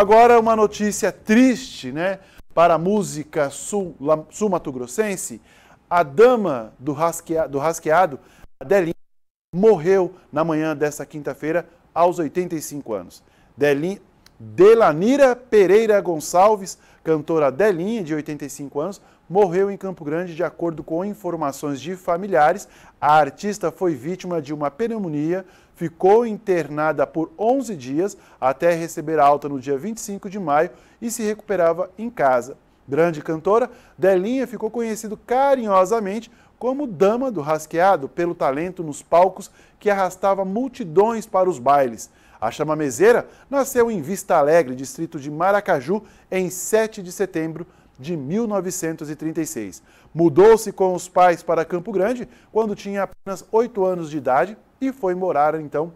Agora, uma notícia triste, né? Para a música sul-mato-grossense, sul a dama do, rasquea, do rasqueado, Delinha, morreu na manhã desta quinta-feira, aos 85 anos. Delanira Pereira Gonçalves, cantora Delinha, de 85 anos, morreu em Campo Grande de acordo com informações de familiares. A artista foi vítima de uma pneumonia, ficou internada por 11 dias até receber alta no dia 25 de maio e se recuperava em casa. Grande cantora, Delinha ficou conhecido carinhosamente como dama do rasqueado pelo talento nos palcos que arrastava multidões para os bailes. A chamamezeira nasceu em Vista Alegre, distrito de Maracaju, em 7 de setembro de 1936. Mudou-se com os pais para Campo Grande quando tinha apenas 8 anos de idade e foi morar então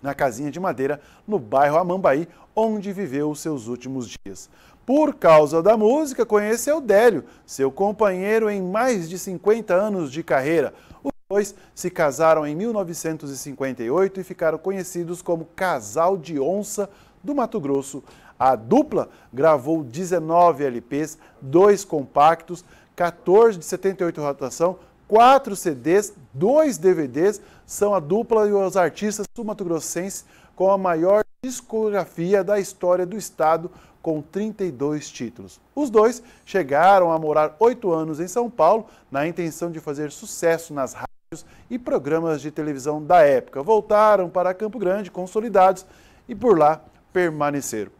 na casinha de madeira no bairro Amambaí, onde viveu os seus últimos dias. Por causa da música, conheceu Délio, seu companheiro em mais de 50 anos de carreira. Os dois se casaram em 1958 e ficaram conhecidos como Casal de Onça do Mato Grosso. A dupla gravou 19 LPs, dois compactos, 14 de 78 rotação, quatro CDs, dois DVDs. São a dupla e os artistas sul-mato-grossenses com a maior discografia da história do estado, com 32 títulos. Os dois chegaram a morar oito anos em São Paulo na intenção de fazer sucesso nas rádios e programas de televisão da época. Voltaram para Campo Grande consolidados e por lá permaneceram.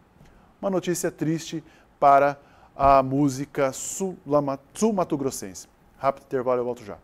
Uma notícia triste para a música sul-mato-grossense. Rápido intervalo, eu volto já.